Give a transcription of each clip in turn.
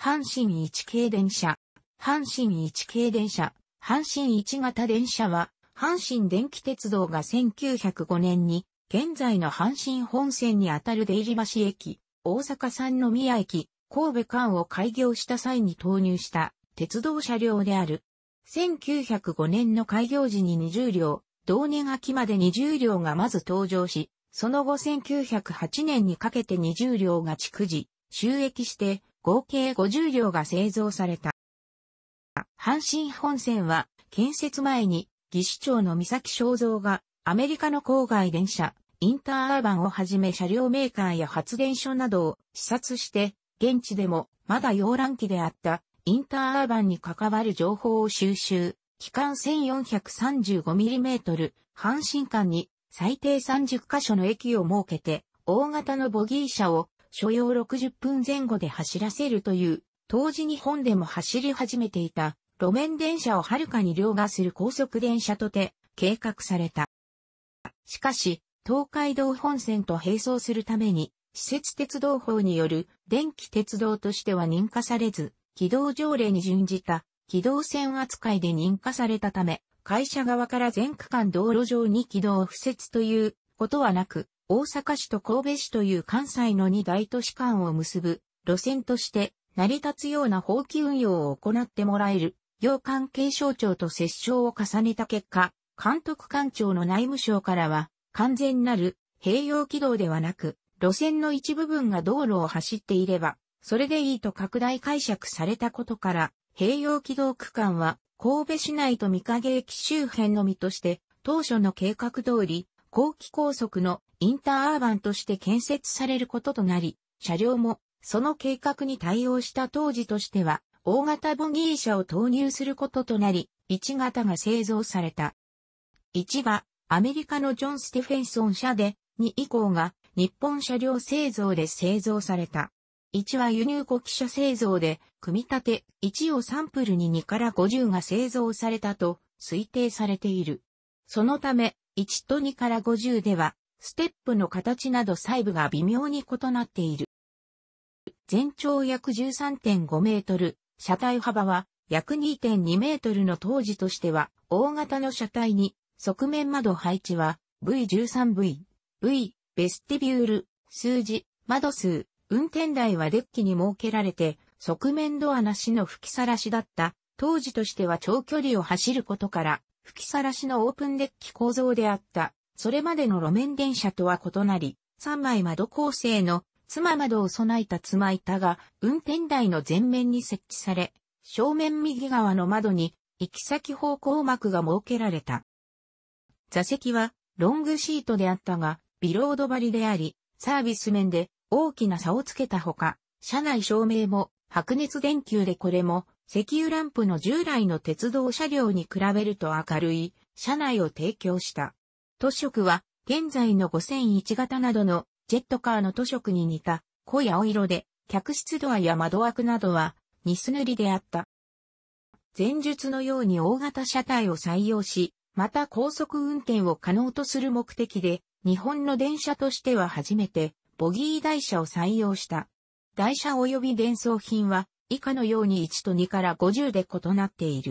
阪神一系電車。阪神一系電車。阪神一型電車は、阪神電気鉄道が1905年に、現在の阪神本線にあたる出入橋駅、大阪三宮駅、神戸間を開業した際に投入した鉄道車両である。1905年の開業時に20両、同年秋まで20両がまず登場し、その後1908年にかけて20両が築地、収益して、合計50両が製造された。阪神本線は建設前に技師長の三崎正造がアメリカの郊外電車、インターアーバンをはじめ車両メーカーや発電所などを視察して現地でもまだ洋蘭期であったインターアーバンに関わる情報を収集、機関 1435mm 阪神間に最低30カ所の駅を設けて大型のボギー車を所要60分前後で走らせるという、当時日本でも走り始めていた路面電車をはるかに凌駕する高速電車とて計画された。しかし、東海道本線と並走するために、施設鉄道法による電気鉄道としては認可されず、軌道条例に準じた軌道線扱いで認可されたため、会社側から全区間道路上に軌道を付設ということはなく、大阪市と神戸市という関西の2大都市間を結ぶ路線として成り立つような法規運用を行ってもらえる、要関係省庁と折衝を重ねた結果、監督官庁の内務省からは、完全なる併用軌道ではなく、路線の一部分が道路を走っていれば、それでいいと拡大解釈されたことから、併用軌道区間は神戸市内と三影駅周辺のみとして、当初の計画通り、後期高速のインターアーバンとして建設されることとなり、車両もその計画に対応した当時としては、大型ボギー車を投入することとなり、1型が製造された。1は、アメリカのジョン・ステフェンソン社で、2以降が、日本車両製造で製造された。1は輸入国車製造で、組み立て1をサンプルに2から50が製造されたと推定されている。そのため、1と2から50では、ステップの形など細部が微妙に異なっている。全長約13.5メートル、車体幅は約2.2メートルの当時としては大型の車体に側面窓配置は V13V、V、ベスティビュール、数字、窓数、運転台はデッキに設けられて側面ドアなしの吹きさらしだった当時としては長距離を走ることから吹きさらしのオープンデッキ構造であった。それまでの路面電車とは異なり、3枚窓構成の妻窓を備えた妻板が運転台の前面に設置され、正面右側の窓に行き先方向幕が設けられた。座席はロングシートであったが、ビロード張りであり、サービス面で大きな差をつけたほか、車内照明も白熱電球でこれも石油ランプの従来の鉄道車両に比べると明るい車内を提供した。塗色は、現在の5001型などのジェットカーの塗色に似た濃い青色で、客室ドアや窓枠などはニス塗りであった。前述のように大型車体を採用し、また高速運転を可能とする目的で、日本の電車としては初めて、ボギー台車を採用した。台車及び伝送品は、以下のように1と2から50で異なっている。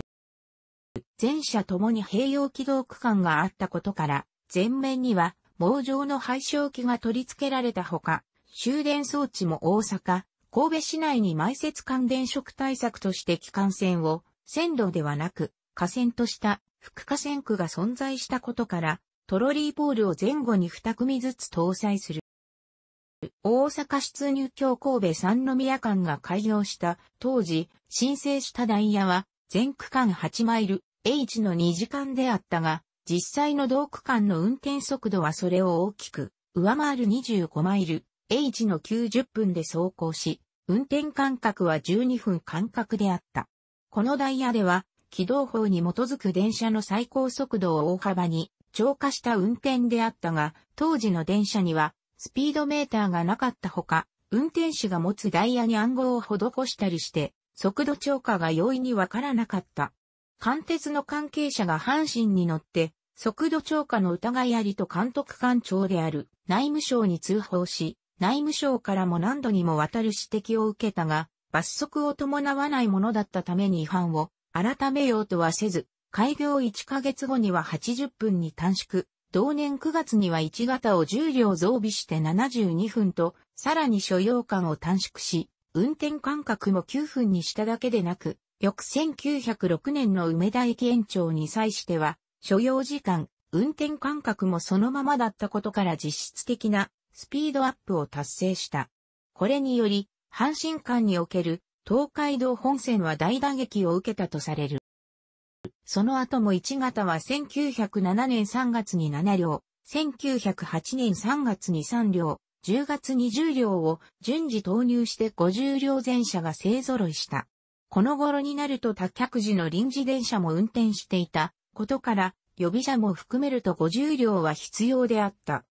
全車ともに併用軌道区間があったことから、前面には、網状の配照器が取り付けられたほか、終電装置も大阪、神戸市内に埋設関電色対策として機関線を線路ではなく河川とした副河川区が存在したことから、トロリーポールを前後に2組ずつ搭載する。大阪出入境神戸三宮間が開業した当時、申請したダイヤは全区間8マイル H の2時間であったが、実際の同区間の運転速度はそれを大きく上回る25マイル H の90分で走行し、運転間隔は12分間隔であった。このダイヤでは、起動法に基づく電車の最高速度を大幅に超過した運転であったが、当時の電車にはスピードメーターがなかったほか、運転手が持つダイヤに暗号を施したりして、速度超過が容易にわからなかった。関鉄の関係者が阪神に乗って、速度超過の疑いありと監督官庁である内務省に通報し、内務省からも何度にもわたる指摘を受けたが、罰則を伴わないものだったために違反を改めようとはせず、開業1ヶ月後には80分に短縮、同年9月には1型を10両増備して72分と、さらに所要間を短縮し、運転間隔も9分にしただけでなく、翌1906年の梅田駅延長に際しては、所要時間、運転間隔もそのままだったことから実質的なスピードアップを達成した。これにより、阪神間における東海道本線は大打撃を受けたとされる。その後も1型は1907年3月に7両、1908年3月に3両、10月20両を順次投入して50両全車が勢揃いした。この頃になると多客時の臨時電車も運転していたことから、予備車も含めると50両は必要であった。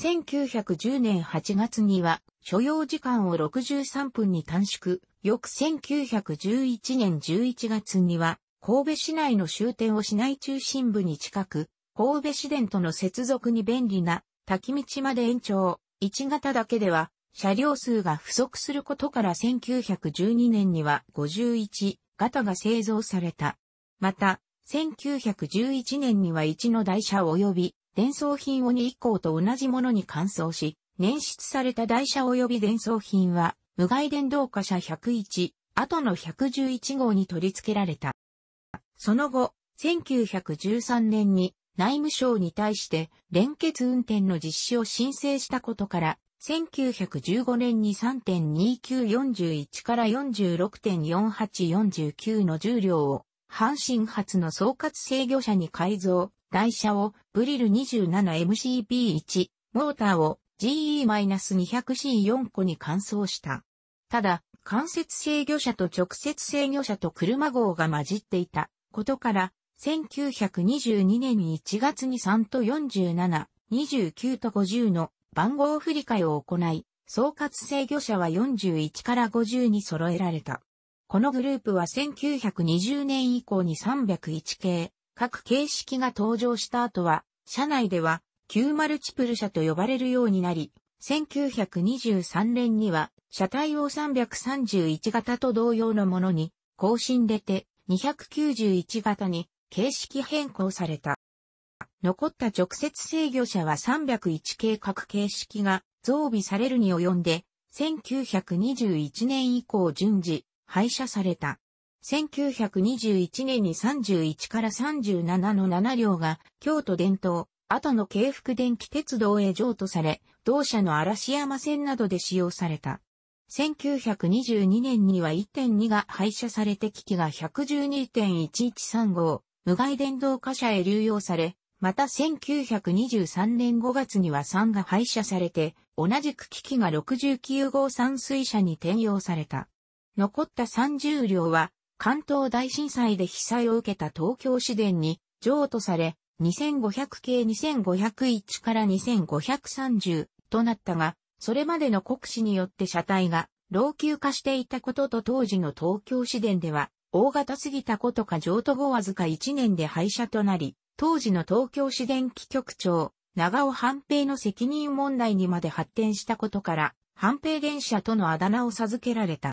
1910年8月には、所要時間を63分に短縮、翌1911年11月には、神戸市内の終点を市内中心部に近く、神戸市電との接続に便利な滝道まで延長、1型だけでは、車両数が不足することから1912年には51型が製造された。また、1911年には一の台車及び伝送品を2以降と同じものに換装し、捻出された台車及び伝送品は、無害電動化車101、後の111号に取り付けられた。その後、1913年に内務省に対して連結運転の実施を申請したことから、1915年に3.2941から46.4849の重量を阪神発の総括制御車に改造、台車をブリル 27MCB1、モーターを GE-200C4 個に換装した。ただ、間接制御車と直接制御車と車号が混じっていたことから、1922年1月に3と47、29と50の番号振り替えを行い、総括制御車は41から50に揃えられた。このグループは1920年以降に301系、各形式が登場した後は、社内では、旧マルチプル車と呼ばれるようになり、1923年には、車体を331型と同様のものに、更新出て、291型に、形式変更された。残った直接制御車は301系各形式が増備されるに及んで、1921年以降順次、廃車された。1921年に31から37の7両が京都伝統、後の京福電気鉄道へ譲渡され、同社の嵐山線などで使用された。1922年には1.2が廃車されて機器が112.113号、無害電動貨車へ流用され、また1923年5月には3が廃車されて、同じく機器が69号山水車に転用された。残った30両は、関東大震災で被災を受けた東京市電に譲渡され、2500系2501から2530となったが、それまでの国史によって車体が老朽化していたことと当時の東京市電では、大型すぎたことか譲渡後わずか1年で廃車となり、当時の東京市電機局長、長尾半平の責任問題にまで発展したことから、半平電車とのあだ名を授けられた。